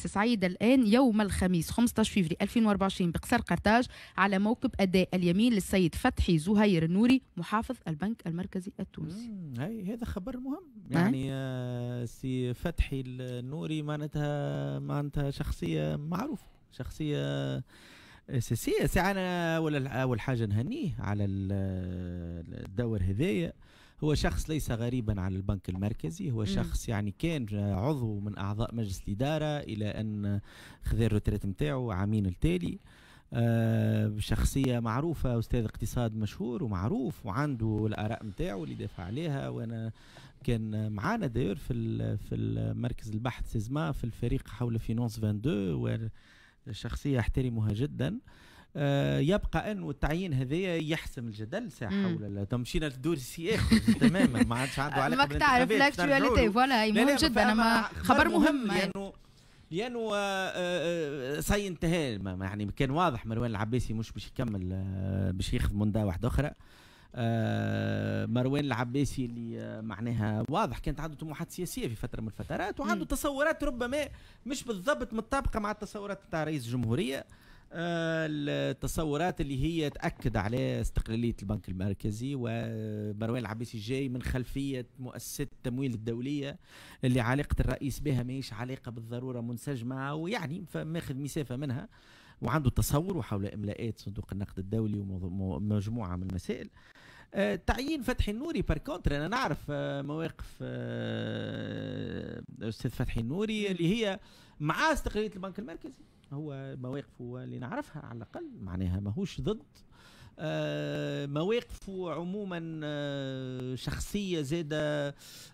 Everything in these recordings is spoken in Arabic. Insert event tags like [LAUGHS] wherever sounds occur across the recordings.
سي سعيد الآن يوم الخميس 15 فيفري 2024 بقصر قرطاج على موكب أداء اليمين للسيد فتحي زهير النوري محافظ البنك المركزي التونسي هاي هذا خبر مهم يعني آه سي فتحي النوري معناتها معناتها شخصية معروفة شخصية أساسية سي أنا أول حاجة نهنيه على الدور هذايا هو شخص ليس غريبا عن البنك المركزي هو شخص يعني كان عضو من اعضاء مجلس الاداره الى ان خذ الروتريت نتاعو عامين التالي آه شخصية معروفة أستاذ اقتصاد مشهور ومعروف وعنده الآراء نتاعو اللي دافع عليها وأنا كان معانا داير في في المركز البحث سيزما في الفريق حول فينونس 22 شخصية احترمها جدا آه، يبقى انه التعيين هذايا يحسم الجدل ساعه حول لا مشينا للدور السي اخر إيه [LAUGHS] تماما ما عادش عنده آه، علاقه ماك تعرف لاكتواليتي فوالا مهم جدا اما خبر مهم يعني. لانه لانه آه، سي انتهى يعني كان واضح مروان العباسي مش باش يكمل باش ياخذ مندا واحده اخرى مروان العباسي اللي معناها واضح كانت عنده طموحات سياسيه في فتره من الفترات وعنده تصورات ربما مش بالضبط متطابقه مع التصورات نتاع رئيس الجمهوريه التصورات اللي هي تاكد على استقلاليه البنك المركزي ومروان العباسي جاي من خلفيه مؤسسه التمويل الدوليه اللي علاقه الرئيس بها ماهيش علاقه بالضروره منسجمه ويعني ماخذ مسافه منها وعنده تصور حول املاءات صندوق النقد الدولي ومجموعه من المسائل آه، تعيين فتحي النوري بار كونتر انا نعرف آه، مواقف آه، استاذ فتحي النوري اللي هي مع استقلاليه البنك المركزي هو مواقفه اللي نعرفها على الاقل معناها ماهوش ضد آه مواقفه عموما آه شخصيه زاده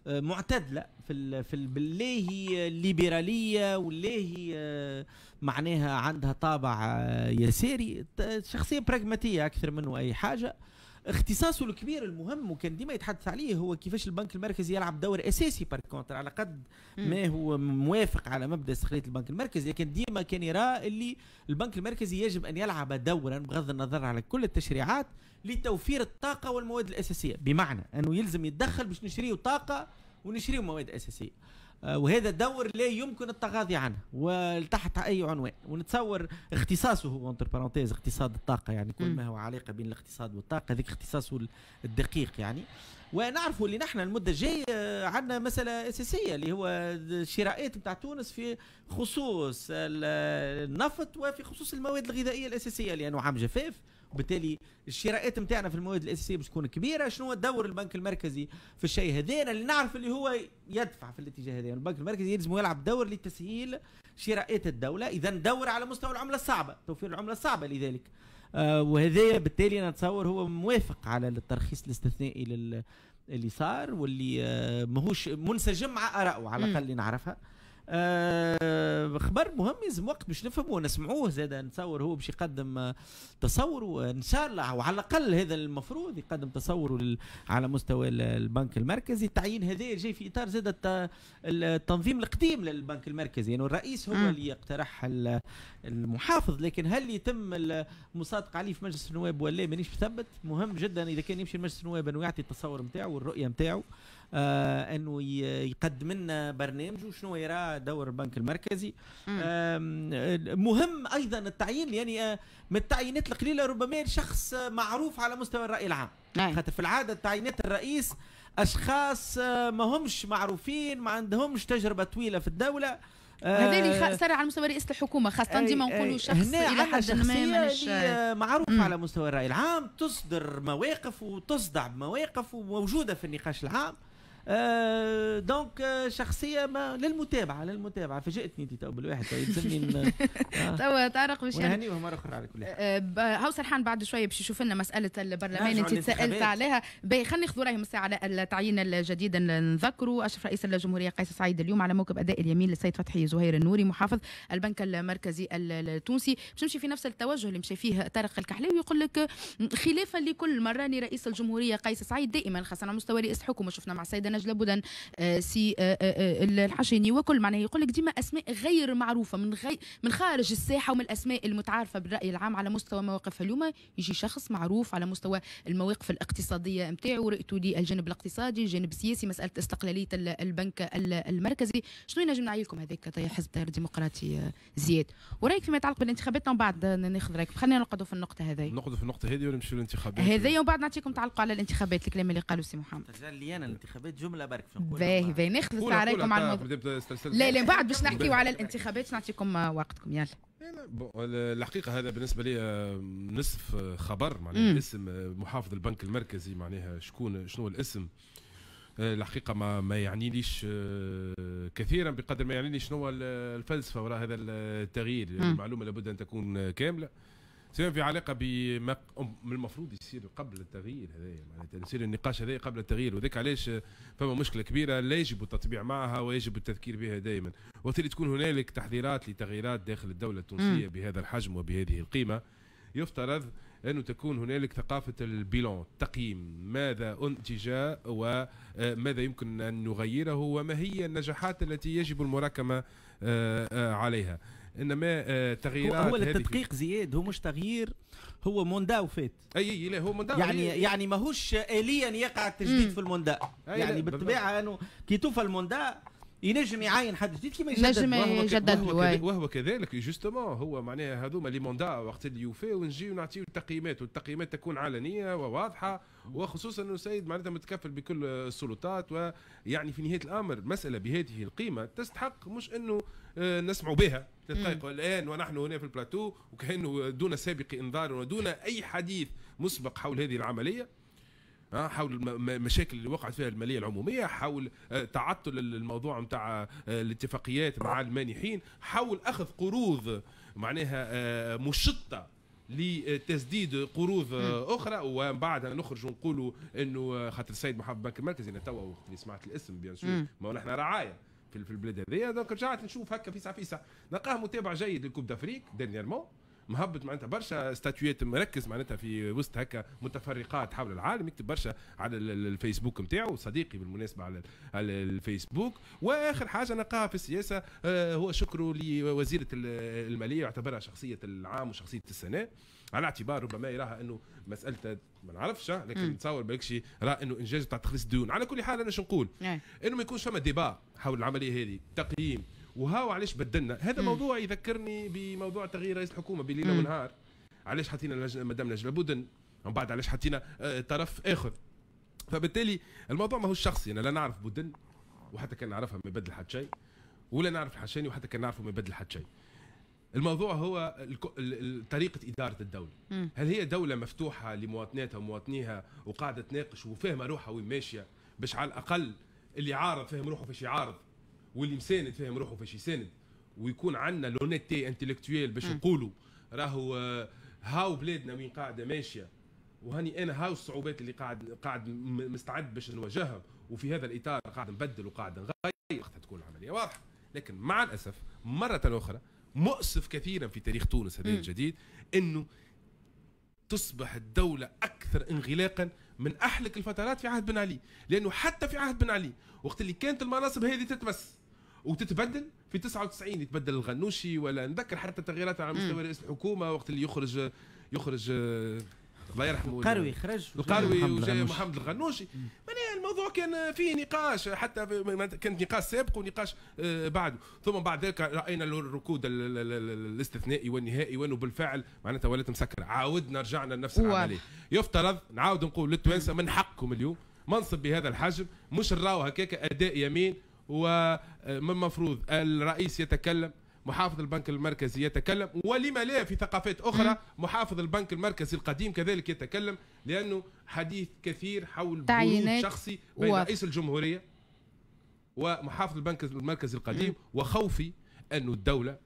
آه معتدله في في باللاهي الليبراليه واللاهي آه، معناها عندها طابع آه، يساري شخصيه براغماتيه اكثر منه اي حاجه اختصاصه الكبير المهم وكان ديما يتحدث عليه هو كيفاش البنك المركزي يلعب دور اساسي بار كونتر على قد ما هو موافق على مبدا استقلاليه البنك المركزي لكن ديما كان يرى اللي البنك المركزي يجب ان يلعب دورا بغض النظر على كل التشريعات لتوفير الطاقه والمواد الاساسيه بمعنى انه يلزم يتدخل باش نشريو طاقه ونشريو مواد اساسيه آه، وهذا الدور لا يمكن التغاضي عنه وتحت اي عنوان ونتصور اختصاصه هو انتر بارونتيز اقتصاد الطاقه يعني كل ما هو علاقه بين الاقتصاد والطاقه هذيك اختصاصه الدقيق يعني ونعرفوا اللي نحن المده الجايه آه، عندنا مساله اساسيه اللي هو الشراءات نتاع تونس في خصوص النفط وفي خصوص المواد الغذائيه الاساسيه لانه يعني عام جفاف وبالتالي الشراءات نتاعنا في المواد الاساسيه باش تكون كبيره شنو دور البنك المركزي في الشيء هذا اللي نعرف اللي هو يدفع في الاتجاه هذا يعني البنك المركزي يلزم يلعب دور لتسهيل شراءات الدوله اذا دور على مستوى العمله الصعبه توفير العمله الصعبه لذلك آه وهذا بالتالي انا نتصور هو موافق على الترخيص الاستثنائي لل اللي صار واللي آه ماهوش منسجم مع ارائه على الاقل اللي نعرفها آه خبر مهم لازم وقت باش نفهموا ونسمعوه زاد نتصور هو باش يقدم آه، تصوره ان شاء الله وعلى الاقل هذا المفروض يقدم تصوره على مستوى البنك المركزي التعيين هذا جاي في اطار زاد التنظيم القديم للبنك المركزي يعني الرئيس هو اللي يقترح المحافظ لكن هل يتم المصادقه عليه في مجلس النواب ولا مانيش مثبت مهم جدا اذا كان يمشي لمجلس النواب انه يعطي التصور نتاعو والرؤيه نتاعو آه انه يقدم لنا برنامج وشنو يرى دور البنك المركزي آه مهم ايضا التعيين يعني آه من التعيينات القليله ربما شخص معروف على مستوى الراي العام نعم. خاطر في العاده تعيينات الرئيس اشخاص آه، ما همش معروفين ما عندهمش تجربه طويله في الدوله آه، هذا اللي صار على مستوى رئيس الحكومه خاصه ديما نقولوا شخص الى حد ما آه، معروف مم. على مستوى الراي العام تصدر مواقف وتصدع مواقف وموجوده في النقاش العام آه دونك آه، شخصيه ما للمتابعه للمتابعه فاجئتني انت تو بالواحد تو يلزمني توا طارق مش نهنيوه مره اخرى على كل حال آه، هاو سرحان بعد شويه باش يشوف لنا مساله البرلمان انت تسالت عليها باهي خلينا ناخذ رايهم الساعه على التعيين الجديد نذكروا اشرف رئيس الجمهوريه قيس سعيد اليوم على موكب اداء اليمين للسيد فتحي زهير النوري محافظ البنك المركزي التونسي باش نمشي في نفس التوجه اللي مشى فيه طارق الكحلاوي يقول لك خلافا لكل مره رئيس الجمهوريه قيس سعيد دائما خاصه على مستوى رئيس حكومه شفنا مع السيد نجله بودن آه، سي آه، آه، الحشيني وكل معناها يقول لك ديما اسماء غير معروفه من غير من خارج الساحه ومن الاسماء المتعارفه بالراي العام على مستوى مواقفها اليوم يجي شخص معروف على مستوى المواقف الاقتصاديه نتاعو رؤيته للجانب الاقتصادي الجانب السياسي مساله استقلاليه البنك المركزي شنو ينجم نعيلكم هذاك طيب حزب التيار الديمقراطي زياد ورايك فيما يتعلق بالانتخابات ومن بعد ناخذ رايك خلينا نقعدوا في النقطه هذه نقعدوا في النقطه هذه نمشيو للانتخابات هذه ومن بعد نعطيكم تعلقوا على الانتخابات الكلام اللي قالوا سي محمد ترجع لي انا الانتخابات جمله برك باش باهي باهي نخلص عليكم على الموضوع لا لا بعد باش نحكيو على الانتخابات نعطيكم وقتكم يلا الحقيقه هذا بالنسبه لي آه، نصف خبر معناها اسم آه، محافظ البنك المركزي معناها شكون شنو الاسم آه، الحقيقه ما ما يعنيليش كثيرا بقدر ما يعنيلي شنو الفلسفه وراء هذا التغيير المعلومه يعني لابد ان تكون كامله سيما في علاقه بما المفروض يصير قبل التغيير هذا معناتها يصير النقاش هذا قبل التغيير وذاك علاش فما مشكله كبيره لا يجب التطبيع معها ويجب التذكير بها دائما وبالتالي تكون هنالك تحذيرات لتغييرات داخل الدوله التونسيه بهذا الحجم وبهذه القيمه يفترض انه تكون هنالك ثقافة البيلون تقييم ماذا أنتج وماذا آه، يمكن أن نغيره وما هي النجاحات التي يجب المراكمة آه، آه، عليها انما آه، تغييرات هو التدقيق زياد هو مش تغيير هو موندا وفات اي اي لا هو موندا يعني هي. يعني ماهوش اليا يقع التجديد في الموندا يعني بالطبيعه انه كي توفى الموندا ينجم يعين حد جديد كيما يجدد نجم يجدد وهو, وهو كذلك جوستومون هو معناها هذوما لي موندا وقت اللي يوفي ونجي ونعطيو التقييمات والتقييمات تكون علنيه وواضحه وخصوصا انه السيد معناتها متكفل بكل السلطات ويعني في نهايه الامر مساله بهذه القيمه تستحق مش انه آه، نسمعوا بها دقائق الآن ونحن هنا في البلاتو وكأنه دون سابق إنذار ودون أي حديث مسبق حول هذه العملية حول المشاكل اللي وقعت فيها الماليه العموميه حول آه، تعطل الموضوع نتاع آه، الاتفاقيات مع المانحين حول اخذ قروض معناها آه، مشطه لتسديد قروض اخرى ومن بعدها نخرج ونقولوا انه خاطر السيد محافظ البنك المركزي انا توا سمعت الاسم بيان سور ما نحن رعايه في البلاد هذيا دونك رجعت نشوف هكا فيسع فيسع نلقاه متابع جيد لكوب دافريك ديرنييرمون مهبط معناتها برشا ستاتويات مركز معناتها في وسط هكا متفرقات حول العالم يكتب برشا على الفيسبوك نتاعو صديقي بالمناسبه على الفيسبوك واخر حاجه نلقاها في السياسه آه، هو شكره لوزيره الماليه يعتبرها شخصيه العام وشخصيه السنه على اعتبار ربما يراها انه مساله ما نعرفش لكن نتصور شي راه انه انجاز تاع تخليص الديون على كل حال انا شو نقول إيه. انه ما يكونش فما ديبا حول العمليه هذه تقييم وهاو علاش بدلنا هذا موضوع يذكرني بموضوع تغيير رئيس الحكومه بليل ونهار علاش حطينا مدام نجله بودن من بعد علاش حطينا آه، طرف اخر فبالتالي الموضوع ماهوش شخصي انا لا نعرف بودن وحتى كان نعرفها ما يبدل حد شيء ولا نعرف الحشاني وحتى كان نعرفه ما يبدل حد شيء الموضوع هو طريقه اداره الدوله هل هي دوله مفتوحه لمواطناتها ومواطنيها وقاعده تناقش وفاهمه روحها وين ماشيه باش على الاقل اللي عارض فاهم روحه فاش يعارض واللي مساند فاهم روحه فاش يساند ويكون عندنا لونيتي انتلكتويل باش نقولوا راهو آه، هاو بلادنا وين قاعده ماشيه وهاني انا هاو الصعوبات اللي قاعد قاعد مستعد باش نواجهها وفي هذا الاطار قاعد نبدل وقاعد نغير وقتها تكون العمليه واضحه لكن مع الاسف مره اخرى مؤسف كثيرا في تاريخ تونس هذا الجديد انه تصبح الدولة أكثر انغلاقا من أحلك الفترات في عهد بن علي لأنه حتى في عهد بن علي وقت اللي كانت المناصب هذه تتمس وتتبدل في 99 يتبدل الغنوشي ولا نذكر حتى تغييرات على مستوى رئيس الحكومة وقت اللي يخرج يخرج الله يرحمه القروي خرج القروي وجاء محمد الغنوشي معناها الموضوع كان فيه نقاش حتى كان نقاش سابق ونقاش آه، بعده ثم بعد ذلك راينا الركود الاستثنائي والنهائي وانه بالفعل معناتها ولات مسكره عاودنا رجعنا لنفس العمليه يفترض نعاود نقول للتوانسه من حقكم اليوم منصب بهذا الحجم مش نراو هكاك اداء يمين ومن آه، المفروض الرئيس يتكلم محافظ البنك المركزي يتكلم ولما لا في ثقافات أخرى محافظ البنك المركزي القديم كذلك يتكلم لأنه حديث كثير حول تعيينات شخصي بين واضح. رئيس الجمهورية ومحافظ البنك المركزي القديم وخوفي انه الدولة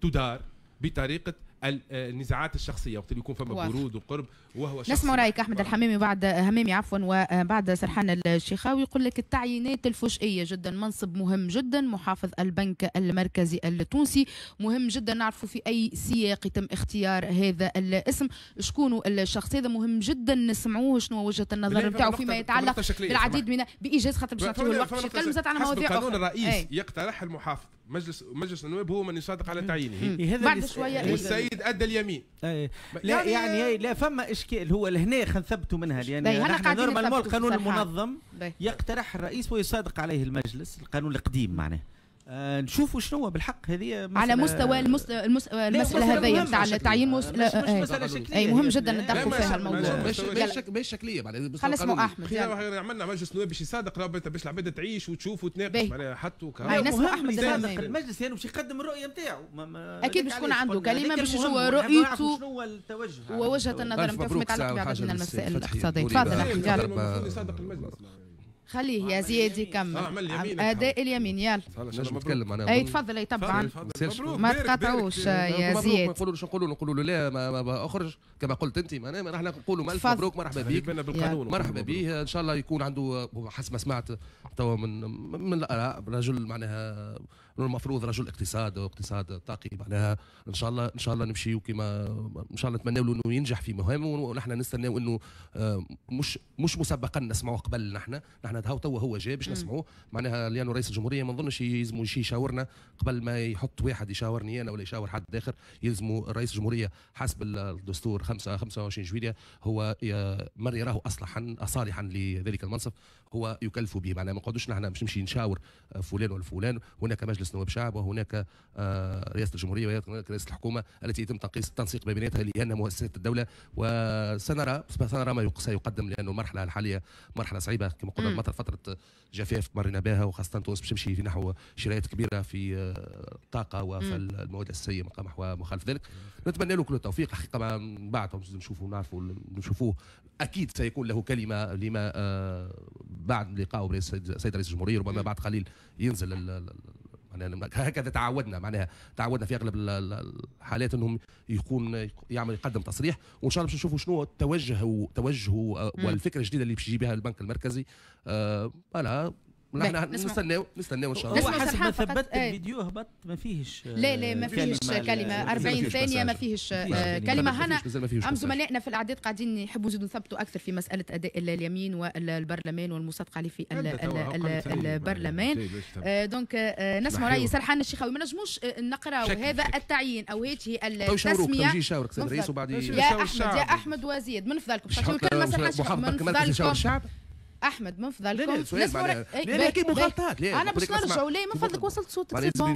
تدار بطريقة آه، النزاعات الشخصيه وقت اللي يكون فما برود وقرب وهو شخص نسمع رايك احمد الحمامي بعد همامي عفوا وبعد سرحان الشيخاوي يقول لك التعيينات الفجائيه جدا منصب مهم جدا محافظ البنك المركزي التونسي مهم جدا نعرفوا في اي سياق يتم اختيار هذا الاسم شكون الشخص هذا مهم جدا نسمعوه شنو وجهه النظر نتاعو فيما يتعلق بالعديد من بايجاز خاطر باش نعطيو الوقت زاد على مواضيع اخرى القانون الرئيس إيه. يقترح المحافظ مجلس مجلس النواب هو من يصادق على تعيينه بعد شويه والسيد ادى اليمين يعني لا يعني, يعني لا فما اشكال هو لهنا خنثبتوا منها لان يعني نحن نورمالمون القانون المنظم يقترح الرئيس ويصادق عليه المجلس القانون القديم معناه نشوفوا شنو بالحق هذه على مستوى المساله هذه نتاع التعيين مش, مساله شكليه اي مهم جدا ندخلوا فيها الموضوع ماهيش شكليه معناها خلينا اسمه احمد خلينا عملنا مجلس نواب باش يصادق باش العباد تعيش وتشوف وتناقش معناها حتى حطوا احمد المجلس يعني باش يقدم الرؤيه نتاعو اكيد باش يكون عنده كلمه باش هو رؤيته شنو التوجه ووجهه النظر نتاعو فيما يتعلق بعدد من المسائل الاقتصاديه تفضل احمد يصادق المجلس خليه يا زياد يكمل اداء اليمين يلا نجم نتكلم انا اي تفضل اي طبعا ما تقاطعوش يا زياد نقولوا نقولوا نقولوا نقولوا له لا ما اخرج كما قلت انت معناها احنا نقولوا الف مبروك مرحبا بك مرحبا به ان شاء الله يكون عنده حسب ما سمعت توا من من الاراء رجل معناها المفروض رجل اقتصاد واقتصاد طاقي معناها ان شاء الله ان شاء الله نمشي كما ان شاء الله له انه ينجح في مهامه ونحن نستناو انه آه، مش مش مسبقا نسمعه قبل نحن نحن هو تو هو جاي باش نسمعوه معناها لانه رئيس الجمهوريه ما نظنش يلزموا شي يشاورنا قبل ما يحط واحد يشاورني انا ولا يشاور حد اخر يلزموا رئيس الجمهوريه حسب الدستور 5 25 جويليا هو من يراه اصلحا صالحا لذلك المنصب هو يكلف به معناها ما نقعدوش نحن باش نمشي نشاور فلان ولا فلان هناك مجلس نواب شعب وهناك آه، رئاسه الجمهوريه وهناك رئاسه الحكومه التي يتم التنسيق ما بيناتها لان مؤسسات الدوله وسنرى سنرى ما سيقدم لأن المرحله الحاليه مرحله صعيبه كما قلنا فتره جفاف مرينا بها وخاصه تونس باش تمشي في نحو شرايات كبيره في الطاقه آه، وفي المواد الاساسيه محو ومخالف ذلك نتمنى له كل التوفيق حقيقه من بعد نشوفوا نعرفوا نشوفوه اكيد سيكون له كلمه لما آه، بعد لقائه برئيس السيد رئيس الجمهوريه ربما بعد قليل ينزل معناها [LAUGHS] هكذا تعودنا معناها تعودنا في اغلب الحالات انهم يكون يعمل يقدم تصريح وان شاء الله باش نشوفوا شنو التوجه توجهه آه، والفكره الجديده اللي باش يجيبها البنك المركزي آه نحن نستناو نستناو ان شاء الله هو حسب ما ثبت إيه؟ الفيديو هبط ما فيهش لا لا ما آه، فيهش كلمه 40 ثانيه آه، ما فيهش كلمه هنا ام زملائنا في الاعداد قاعدين يحبوا يزيدوا نثبتوا اكثر في مساله اداء اليمين والبرلمان والمصادقه عليه في البرلمان طيب، آه، دونك نسمع راي سرحان الشيخاوي ما نجموش نقرا هذا التعيين او هذه طيب، التسميه يشاورك الرئيس وبعد يا احمد يا احمد وزيد من فضلكم من فضلكم احمد من فضلكم نسمع كي لا انا باش نرجع ليه من فضلك وصلت صوتك نسمع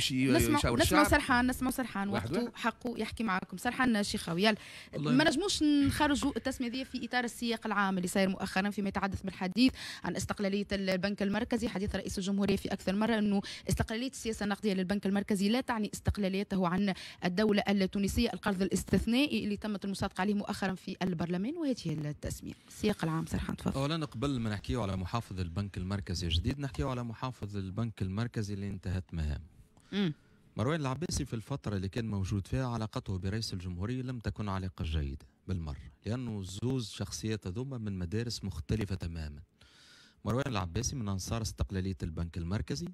نسمعوا سرحان نسمع سرحان وقته حقه يحكي معاكم سرحان شيخاوي يلا ما نجموش نخرجوا التسميه ذي في اطار السياق العام اللي صاير مؤخرا فيما يتحدث بالحديث عن استقلاليه البنك المركزي حديث رئيس الجمهوريه في اكثر مره انه استقلاليه السياسه النقديه للبنك المركزي لا تعني استقلاليته عن الدوله التونسيه القرض الاستثنائي اللي تمت المصادقه عليه مؤخرا في البرلمان وهذه التسميه السياق العام سرحان تفضل اولا قبل ما نحكي نحكيه على محافظ البنك المركزي الجديد نحكيو على محافظ البنك المركزي اللي انتهت مهامه مروان العباسي في الفترة اللي كان موجود فيها علاقته برئيس الجمهورية لم تكن علاقة جيدة بالمرة لأنه زوز شخصيات هذوما من مدارس مختلفة تماما مروان العباسي من أنصار استقلالية البنك المركزي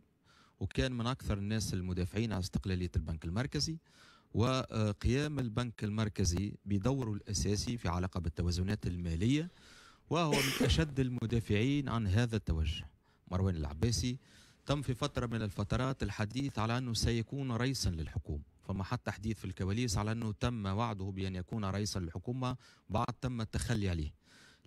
وكان من أكثر الناس المدافعين على استقلالية البنك المركزي وقيام البنك المركزي بدوره الأساسي في علاقة بالتوازنات المالية وهو من أشد المدافعين عن هذا التوجه مروان العباسي تم في فترة من الفترات الحديث على أنه سيكون رئيسا للحكومة فما حتى حديث في الكواليس على أنه تم وعده بأن يكون رئيسا للحكومة بعد تم التخلي عليه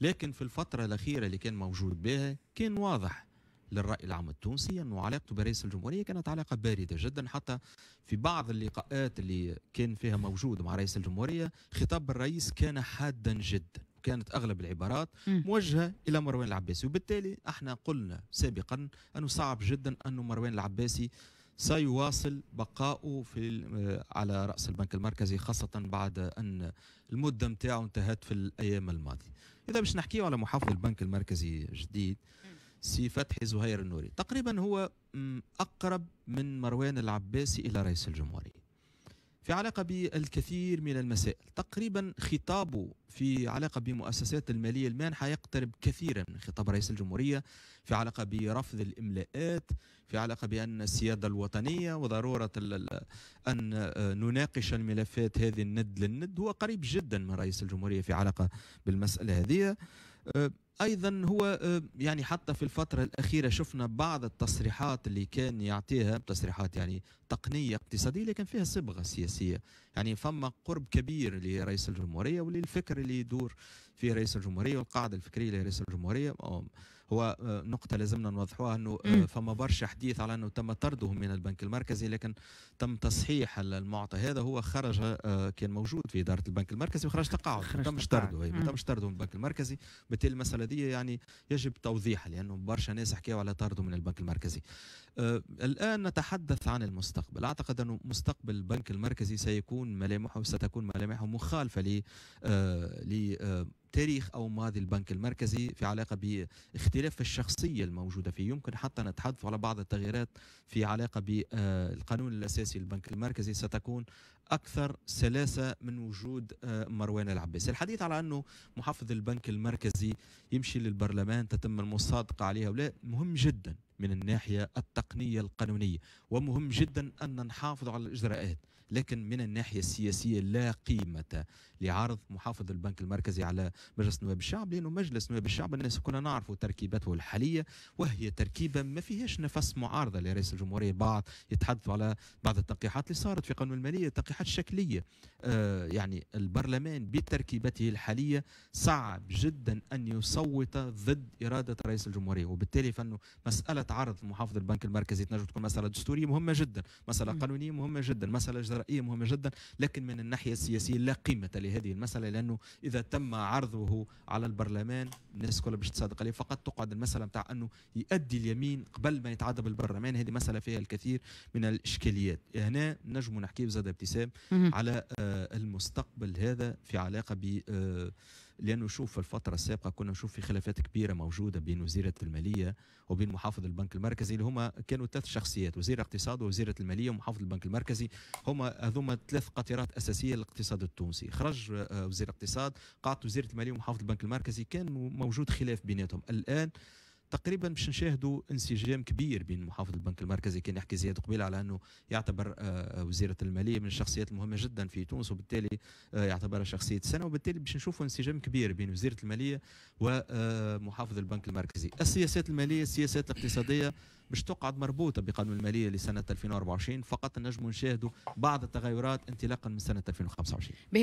لكن في الفترة الأخيرة اللي كان موجود بها كان واضح للرأي العام التونسي أنه علاقته برئيس الجمهورية كانت علاقة باردة جدا حتى في بعض اللقاءات اللي كان فيها موجود مع رئيس الجمهورية خطاب الرئيس كان حادا جدا كانت اغلب العبارات موجهه الى مروان العباسي وبالتالي احنا قلنا سابقا انه صعب جدا انه مروان العباسي سيواصل بقاؤه في آه، على راس البنك المركزي خاصه بعد ان المده نتاعو انتهت في الايام الماضيه اذا باش نحكيو على محافظ البنك المركزي الجديد سي فتحي زهير النوري تقريبا هو اقرب من مروان العباسي الى رئيس الجمهوريه في علاقة بالكثير من المسائل تقريبا خطابه في علاقة بمؤسسات المالية المانحة يقترب كثيرا من خطاب رئيس الجمهورية في علاقة برفض الإملاءات في علاقة بأن السيادة الوطنية وضرورة أن نناقش الملفات هذه الند للند هو قريب جدا من رئيس الجمهورية في علاقة بالمسألة هذه أه، ايضا هو آه، يعني حتى في الفتره الاخيره شفنا بعض التصريحات اللي كان يعطيها تصريحات يعني تقنيه اقتصاديه لكن فيها صبغه سياسيه يعني فما قرب كبير لرئيس الجمهوريه وللفكر اللي يدور في رئيس الجمهوريه والقاعده الفكريه لرئيس الجمهوريه هو آه، نقطة لازمنا نوضحوها أنه آه، فما برشا حديث على أنه تم طرده من البنك المركزي لكن تم تصحيح المعطى هذا هو خرج آه، كان موجود في إدارة البنك المركزي وخرج تقاعد ما تمش طرده ما تمش طرده من البنك المركزي بالتالي المسألة دي يعني يجب توضيحها لأنه برشا ناس حكيوا على طرده من البنك المركزي الآن نتحدث عن المستقبل أعتقد أنه مستقبل البنك المركزي سيكون ملامحه ستكون ملامحه مخالفة ل تاريخ او ماضي البنك المركزي في علاقه باختلاف الشخصيه الموجوده فيه يمكن حتى نتحدث على بعض التغييرات في علاقه بالقانون آه، الاساسي للبنك المركزي ستكون اكثر سلاسه من وجود آه، مروان العباس الحديث على انه محافظ البنك المركزي يمشي للبرلمان تتم المصادقه عليها ولا مهم جدا من الناحية التقنية القانونية ومهم جدا أن نحافظ على الإجراءات لكن من الناحية السياسية لا قيمة لعرض محافظ البنك المركزي على مجلس نواب الشعب لأنه مجلس نواب الشعب الناس كنا نعرف تركيبته الحالية وهي تركيبة ما فيهاش نفس معارضة لرئيس الجمهورية بعض يتحدثوا على بعض التنقيحات اللي صارت في قانون المالية تنقيحات شكلية آه يعني البرلمان بتركيبته الحالية صعب جدا أن يصوت ضد إرادة رئيس الجمهورية وبالتالي فأنه مسألة تعرض محافظ البنك المركزي تنجم تكون مساله دستوريه مهمه جدا، مساله قانونيه مهمه جدا، مساله جرائيه مهمه جدا، لكن من الناحيه السياسيه لا قيمه لهذه المساله لانه اذا تم عرضه على البرلمان الناس كلها باش تصادق عليه فقط تقعد المساله نتاع انه يؤدي اليمين قبل ما يتعدى بالبرلمان هذه مساله فيها الكثير من الاشكاليات، هنا نجم نحكي بزاد ابتسام على آه، المستقبل هذا في علاقه ب آه، لانه شوف في الفتره السابقه كنا نشوف في خلافات كبيره موجوده بين وزيره الماليه وبين محافظ البنك المركزي اللي هما كانوا ثلاث شخصيات وزير الاقتصاد ووزيره الماليه ومحافظ البنك المركزي هما هذوما ثلاث قطرات اساسيه للاقتصاد التونسي خرج آه، وزير الاقتصاد قعدت وزيره الماليه ومحافظ البنك المركزي كان موجود خلاف بيناتهم الان تقريبا باش نشاهدوا انسجام كبير بين محافظ البنك المركزي كان يحكي زياد قبيل على انه يعتبر آه، آه، وزيره الماليه من الشخصيات المهمه جدا في تونس وبالتالي آه، يعتبرها شخصيه السنه وبالتالي باش نشوفوا انسجام كبير بين وزيره الماليه ومحافظ البنك المركزي السياسات الماليه السياسات الاقتصاديه مش تقعد مربوطه بقانون الماليه لسنه 2024 فقط نجم نشاهدوا بعض التغيرات انطلاقا من سنه 2025